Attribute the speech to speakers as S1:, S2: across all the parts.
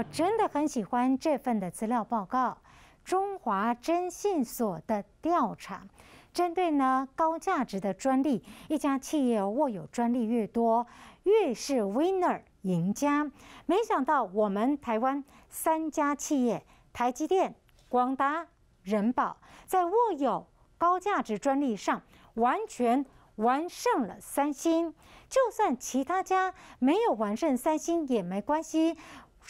S1: 我真的很喜欢这份的资料报告，中华征信所的调查针对呢高价值的专利，一家企业握有专利越多，越是 winner 赢家。没想到我们台湾三家企业，台积电、广达、人保，在握有高价值专利上完全完胜了三星。就算其他家没有完胜三星也没关系。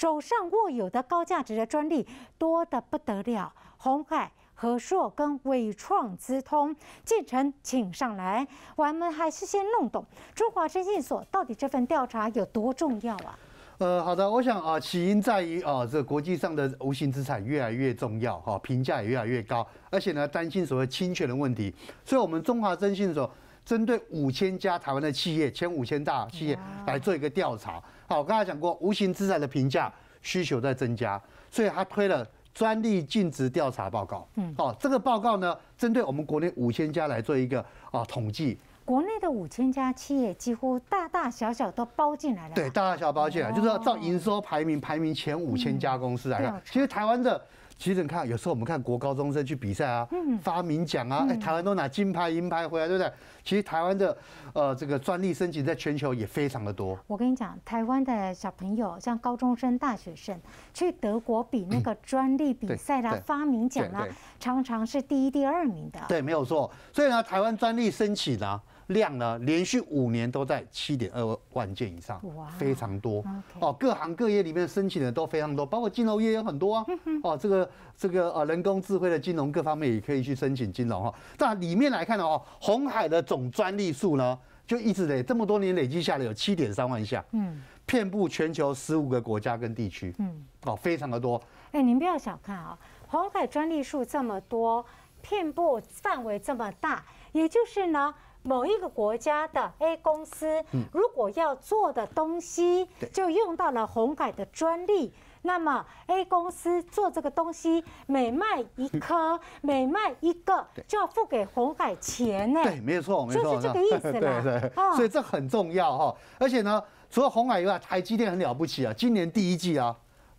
S1: 手上握有的高价值的专利多得不得了，红海、和硕跟伟创资通，建成请上来，我们还是先弄懂中华征信所到底这份调查有多重要啊？
S2: 呃，好的，我想啊，起因在于啊，这国际上的无形资产越来越重要哈，评价也越来越高，而且呢，担心所谓侵权的问题，所以我们中华征信所针对五千家台湾的企业，前五千大企业来做一个调查。好，刚才讲过无形资产的评价需求在增加，所以他推了专利尽值调查报告。嗯，好，这个报告呢，针对我们国内五千家来做一个啊统计。国内的
S1: 五千家企业几乎大大小小都包进来
S2: 了。对，大大小小包进来，就是要照营收排名，排名前五千家公司来看，其实台湾的。其实你看，有时候我们看国高中生去比赛啊，发明奖啊，哎，台湾都拿金牌银牌回来，对不对？其实台湾的呃这个专利申请在全球也非常的多。
S1: 我跟你讲，台湾的小朋友像高中生、大学生去德国比那个专利比赛啦、发明奖啦，常常是第一、第二名
S2: 的。对，没有错。所以呢，台湾专利申请呢。量呢，连续五年都在七点二万件以上，哇，非常多哦。各行各业里面申请的都非常多，包括金融业也有很多啊。哦，这个这个呃，人工智慧的金融各方面也可以去申请金融哈。那里面来看呢，哦，红海的总专利数呢，就一直累这么多年累计下来有七点三万项，嗯，遍布全球十五个国家跟地区，嗯，哦，非常的多。
S1: 哎，您不要小看啊，红海专利数这么多，遍布范围这么大，也就是呢。某一个国家的 A 公司，如果要做的东西，就用到了红海的专利，那么 A 公司做这个东西，每卖一颗、每卖一个，就要付给红海钱呢。对，
S2: 没有错，就是这个意思啦。对对。所以这很重要哈。而且呢，除了红海以外，台积电很了不起啊，今年第一季啊，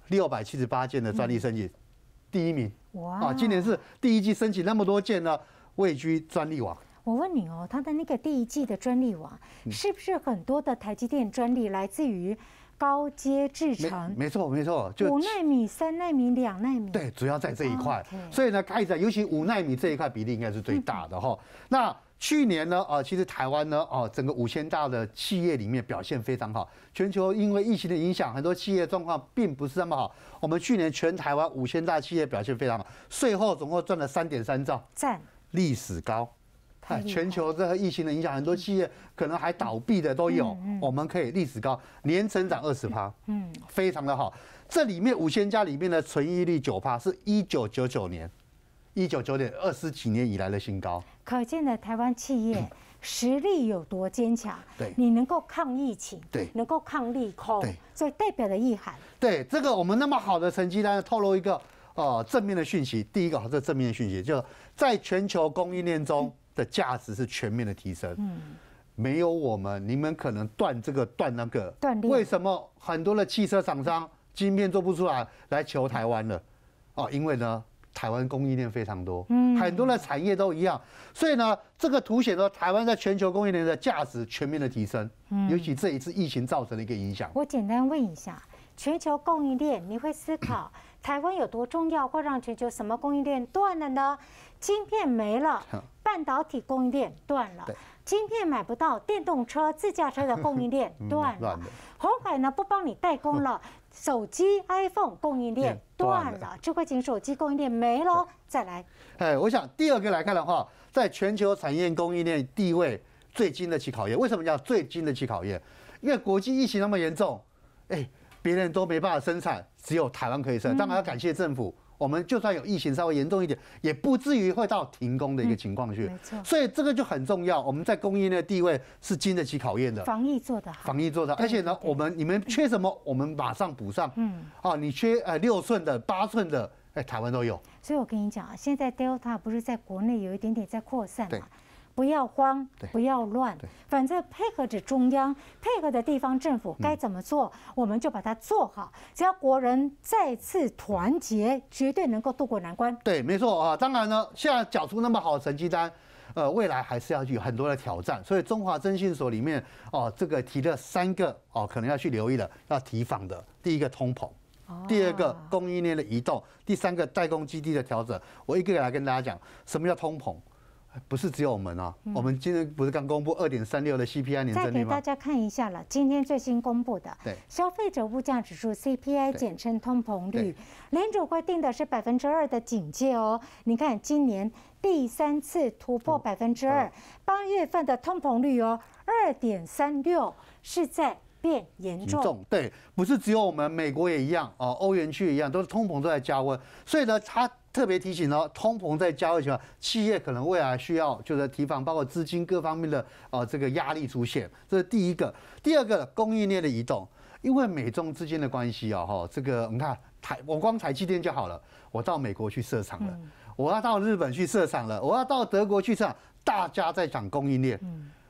S2: 六百七十八件的专利申请，第一名。哇。今年是第一季申请那么多件呢，位居专利王。
S1: 我问你哦，他的那个第一季的专利网是不是很多的台积电专利来自于高阶制程？
S2: 没错，没错，就五纳
S1: 米、三纳米、两纳米。
S2: 对，主要在这一块。所以呢，开始尤其五纳米这一块比例应该是最大的哈。那去年呢，啊，其实台湾呢，哦，整个五千大的企业里面表现非常好。全球因为疫情的影响，很多企业状况并不是那么好。我们去年全台湾五千大企业表现非常好，税后总共赚了三点三兆，占历史高。全球这个疫情的影响，很多企业可能还倒闭的都有。我们可以历史高，年成长二十趴，嗯，非常的好。这里面五千家里面的存疑率九趴，是一九九九年，一九九点二十几年以来的新高。
S1: 可见的台湾企业实力有多坚强。对，你能够抗疫情，对，能够抗利空，对，所以代表的意涵。
S2: 对，这个我们那么好的成绩，单，然透露一个。啊，正面的讯息，第一个还是正面的讯息，就在全球供应链中的价值是全面的提升。嗯，没有我们，你们可能断这个断那个。断为什么很多的汽车厂商晶片做不出来，来求台湾了？哦，因为呢，台湾供应链非常多，嗯，很多的产业都一样，所以呢，这个凸显了台湾在全球供应链的价值全面的提升，尤其这一次疫情造成的一个影响。
S1: 我简单问一下，全球供应链，你会思考？台湾有多重要？会让全球什么供应链断了呢？晶片没了，半导体供应链断了。晶片买不到，电动车、自驾车的供应链断了。红海呢不帮你代工了，手机 iPhone 供应链断了，智慧型手机供应链没了，再来，
S2: 哎，我想第二个来看的话，在全球产业供应链地位最经得起考验。为什么叫最经得起考验？因为国际疫情那么严重，哎。别人都没办法生产，只有台湾可以生。当然要感谢政府，我们就算有疫情稍微严重一点，也不至于会到停工的一个情况去。没错，所以这个就很重要，我们在供应链地位是经得起考验的。防
S1: 疫做得好，防
S2: 疫做得好，而且呢，我们你们缺什么，我们马上补上。嗯，哦，你缺呃六寸的、八寸的，哎，台湾都有。
S1: 所以，我跟你讲啊，现在 Delta 不是在国内有一点点在扩散嘛？不要慌，不要乱，反正配合着中央，配合着地方政府，该怎么做，我们就把它做好。只要国人再次团结，绝对能够渡过难关。
S2: 对，没错啊。当然呢，现在缴出那么好的成绩单，呃，未来还是要有很多的挑战。所以中华征信所里面哦，这个提了三个哦，可能要去留意的，要提防的。第一个通膨，第二个供应链的移动，第三个代工基地的调整。我一个一个来跟大家讲，什么叫通膨。不是只有我们哦，我们今天不是刚公布二点三六的 CPI 年再给大家
S1: 看一下了，今天最新公布的对消费者物价指数 CPI，简称通膨率。联储会定的是百分之二的警戒哦。你看今年第三次突破百分之二，八月份的通膨率哦，二点三六是在变
S2: 严重。对，不是只有我们，美国也一样哦，欧元区一样，都是通膨都在加温，所以呢，它。特别提醒哦，通膨在加的情况企业可能未来需要就是提防，包括资金各方面的呃这个压力出现。这是第一个，第二个，供应链的移动，因为美中之间的关系啊哈，这个你看台我光彩机电就好了，我到美国去设厂了，我要到日本去设厂了，我要到德国去设厂，大家在讲供应链，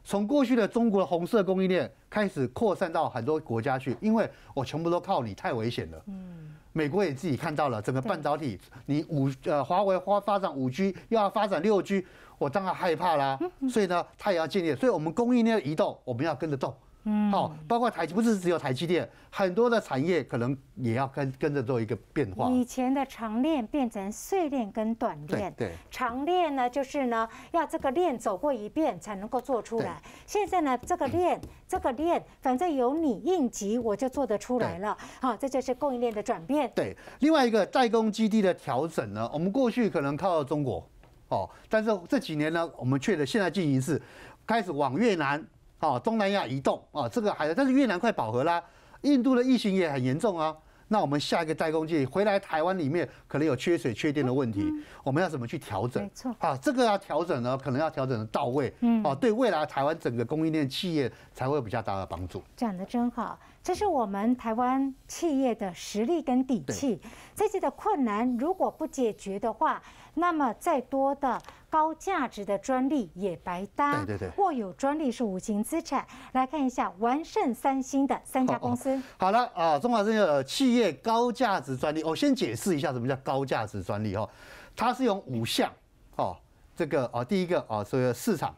S2: 从过去的中国的红色供应链开始扩散到很多国家去，因为我全部都靠你，太危险了。嗯。美国也自己看到了，整个半导体，你五呃华为发发展五 G，又要发展六 G，我当然害怕啦，所以呢，它也要建立，所以，我们供应链的移动，我们要跟着动。嗯，哦，包括台，不是只有台积电，很多的产业可能也要跟跟着做一个变化。
S1: 以前的长链变成碎链跟短链，对，长链呢就是呢要这个链走过一遍才能够做出来。现在呢这个链 这个链反正有你应急我就做得出来了，好，这就是
S2: 供应链的转变。对，另外一个代工基地的调整呢，我们过去可能靠中国，哦，但是这几年呢我们却的现在进行是开始往越南。啊，东南亚移动啊，这个还有，但是越南快饱和啦，印度的疫情也很严重啊。那我们下一个代工季回来台湾里面，可能有缺水、缺电的问题，我们要怎么去调整？没错，啊，这个要调整呢，可能要调整到位，嗯，啊，对未来台湾整个供应链企业才会有比较大的帮助。
S1: 讲的真好。这是我们台湾企业的实力跟底气。这些的困难如果不解决的话，那么再多的高价值的专利也白搭。对对对，握有专利是无形资产。来看一下完胜三星的三家公司。
S2: 好了啊，中华这个企业高价值专利，我先解释一下什么叫高价值专利哈。它是用五项哦，这个哦，第一个哦，这个市场，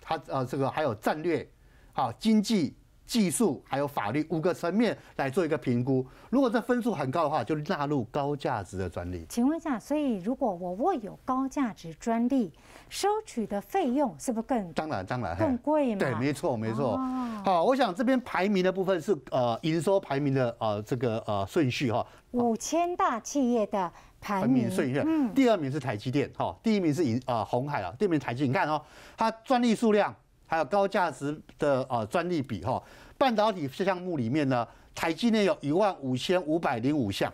S2: 它啊，这个还有战略，好经济。技术还有法律五个层面来做一个评估，如果这分数很高的话，就纳入高价值的专利。
S1: 请问一下，所以如果我握有高价值专利，收取的费用是不是更？
S2: 当然当然，更
S1: 贵嘛。对，没
S2: 错没错。好，我想这边排名的部分是呃营收排名的呃这个呃顺序哈，五千大企业的排名顺序，第二名是台积电哈，第一名是银呃红海了，对名台积你看哦，它专利数量。还有高价值的呃专利比哈，半导体项目里面呢，台积电有一万五千五百零五项，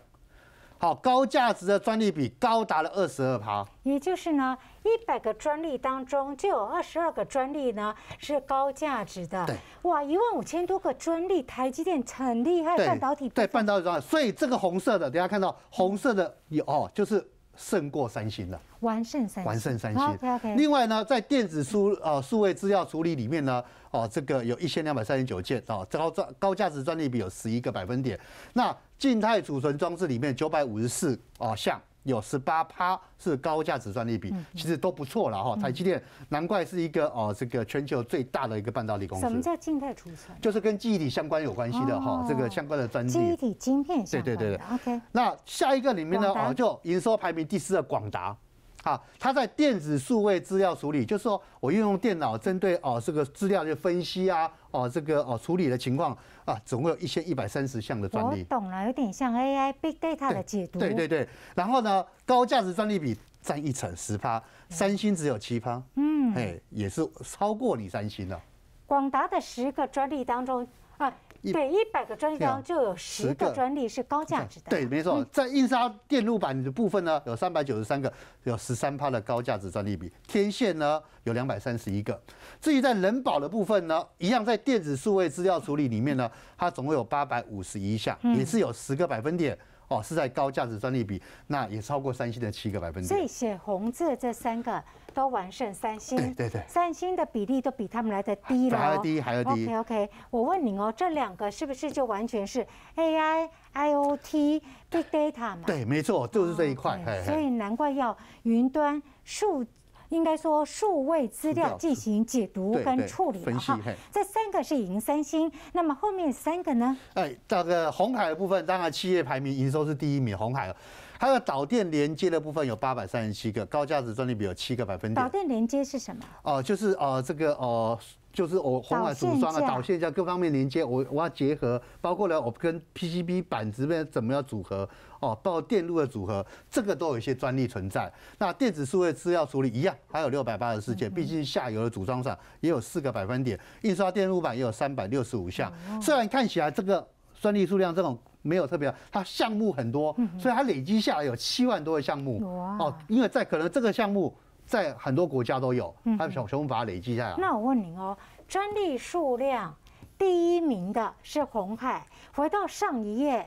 S2: 好高价值的专利比高达了二十二趴，也就是
S1: 呢一百个专利当中就有二十二个专利呢是高价值的，对，哇一万五千多个专利，台积电很厉害，半导
S2: 体对半导体专利，所以这个红色的，等下看到红色的有哦就是。胜过三星了，完胜三星，完胜三星。另外呢，在电子书啊，数位资料处理里面呢，哦，这个有一千两百三十九件啊，高专高价值专利比有十一个百分点。那静态储存装置里面九百五十四啊项。有十八趴是高价值专利，比，其实都不错了哈。台积电难怪是一个哦，这个全球最大的一个半导体公司。什么
S1: 叫静态储存？就
S2: 是跟记忆体相关有关系的哈，这个相关的专利。记忆体晶片相关。对对对对。OK，那下一个里面呢哦，就营收排名第四的广达。啊，它在电子数位资料处理，就是说我运用电脑针对哦这个资料去分析啊，哦这个哦处理的情况啊，总共有一千一百三十项的专利。
S1: 我懂了，有点像
S2: AI big data 的解读。对对对，然后呢，高价值专利比占一成十趴，三星只有七趴，嗯，哎，也是超过你三星了。
S1: 广达的十个专利当中啊。对，一百个专利就有十个专利是高价
S2: 值的。对，没错，在印刷电路板的部分呢，有三百九十三个，有十三趴的高价值专利比天线呢有两百三十一个。至于在人保的部分呢，一样在电子数位资料处理里面呢，它总共有八百五十一项，也是有十个百分点。哦，是在高价值专利比，那也超过三星的七个百分点。所
S1: 以写红字这三个都完胜三星。对对对，三星的比例都比他们来的低了。还要低，还要低。OK OK，我问你哦，这两个是不是就完全是 AI、IOT、Big Data 嘛？
S2: 对，没错，就是这一块。所以
S1: 难怪要云端数。应该说，数位资料进行解读跟处理，好。这三个是银三星。那么后面三个呢？
S2: 哎，这个红海的部分，当然企业排名营收是第一名，红海了。它的导电连接的部分有八百三十七个，高价值专利比有七个百分点。导
S1: 电连接是什么？
S2: 哦，就是哦，这个哦，就是我红外组装啊，导线架各方面连接，我我要结合，包括呢，我跟 PCB 板子面怎么样组合？哦，包括电路的组合，这个都有一些专利存在。那电子数位资料处理一样，还有六百八十四件，毕竟下游的组装上也有四个百分点，印刷电路板也有三百六十五项。虽然看起来这个。专利数量这种没有特别，它项目很多，所以它累积下来有七万多个项目。哦，因为在可能这个项目在很多国家都有，它小熊把它累积下来。那
S1: 我问您哦，专利数量第一名的是红海。回到上一页。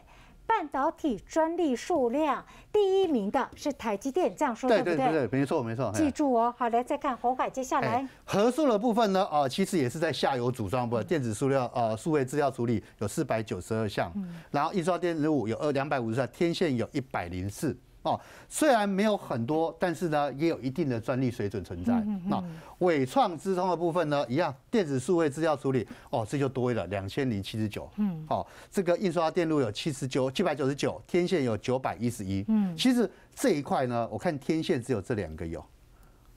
S1: 半导体专利数量第一名的是台积电，这样说对不对？对对
S2: 对，没错没错。记
S1: 住哦，好，来再看红海，接下来
S2: 核素的部分呢？啊，其实也是在下游组装部分，电子塑料呃，数位资料处理有四百九十二项，然后印刷电子物有二两百五十项，天线有一百零四。哦，虽然没有很多，但是呢，也有一定的专利水准存在。那伟创资通的部分呢，一样电子数位资料处理，哦，这就多了两千零七十九。嗯，好，这个印刷电路有七十九七百九十九，天线有九百一十一。嗯，其实这一块呢，我看天线只有这两个有。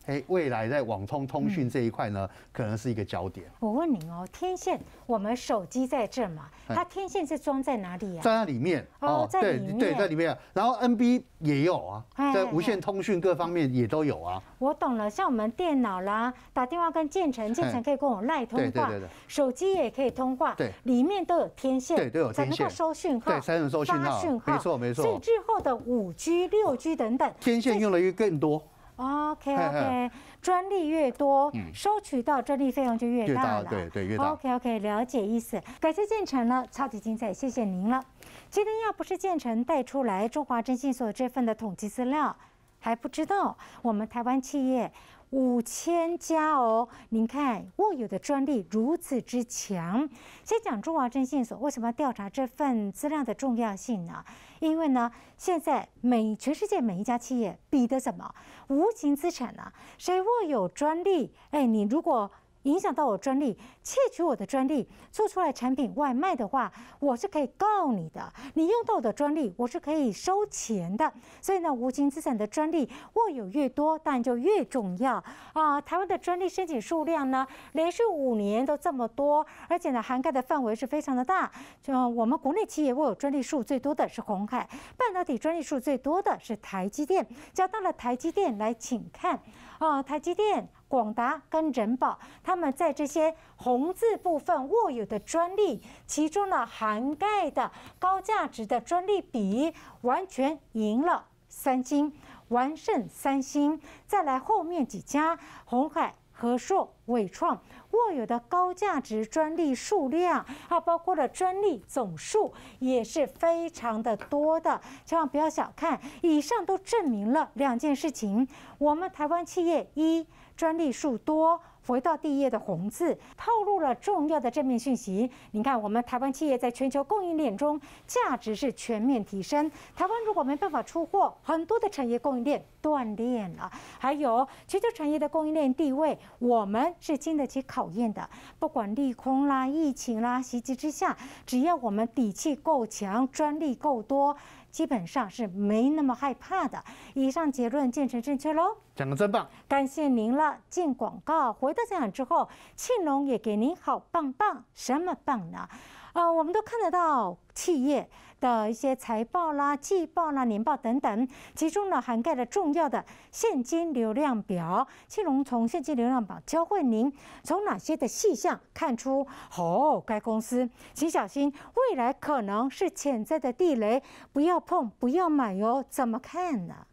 S2: 哎，未来在网通通讯这一块呢，可能是一个焦点。
S1: 我问你哦，天线，我们手机在这嘛？它天线是装在哪里？装在
S2: 里面。哦，在里面。对在里面。然后 NB 也有啊，在无线通讯各方面也都有啊。
S1: 我懂了，像我们电脑啦，打电话跟建成，建成可以跟我赖通话，手机也可以通话，里面都有天线，对，都有天线，才能够收讯号，才能收讯号，没错没错。所以之后的五 G、六 G 等等，
S2: 天线用的越更多。
S1: OK OK，专利越多，收取到专利费用就越大。对对，越大。OK OK，了解意思。感谢建成，了超级精彩，谢谢您了。今天要不是建成带出来中华征信所这份的统计资料，还不知道我们台湾企业。五千家哦，您看握有的专利如此之强。先讲中华征信所为什么调查这份资料的重要性呢？因为呢，现在每全世界每一家企业比的什么？无形资产呢？谁握有专利？哎，你如果。影响到我专利，窃取我的专利，做出来产品外卖的话，我是可以告你的。你用到我的专利，我是可以收钱的。所以呢，无形资产的专利握有越多，当然就越重要啊。台湾的专利申请数量呢，连续五年都这么多，而且呢，涵盖的范围是非常的大。就我们国内企业握有专利数最多的是鸿海，半导体专利数最多的是台积电。交到了台积电来，请看啊，台积电。广达跟人保他们在这些红字部分握有的专利，其中呢涵盖的高价值的专利比完全赢了三星，完胜三星。再来后面几家，红海、和硕、伟创握有的高价值专利数量啊，包括了专利总数也是非常的多的，千万不要小看。以上都证明了两件事情，我们台湾企业一。专利数多，回到第一页的红字，透露了重要的正面讯息。你看，我们台湾企业在全球供应链中价值是全面提升。台湾如果没办法出货，很多的产业供应链断裂了。还有全球产业的供应链地位，我们是经得起考验的。不管利空啦、疫情啦、袭击之下，只要我们底气够强，专利够多。基本上是没那么害怕的，以上结论建成正确喽，讲得真棒，感谢您了。进广告，回到现场之后，庆龙也给您好棒棒，什么棒呢？呃，我们都看得到企业的一些财报啦、季报啦、年报等等，其中呢涵盖了重要的现金流量表。青龙从现金流量表教会您从哪些的细项看出哦，该公司，请小心未来可能是潜在的地雷，不要碰，不要买哟。怎么看呢？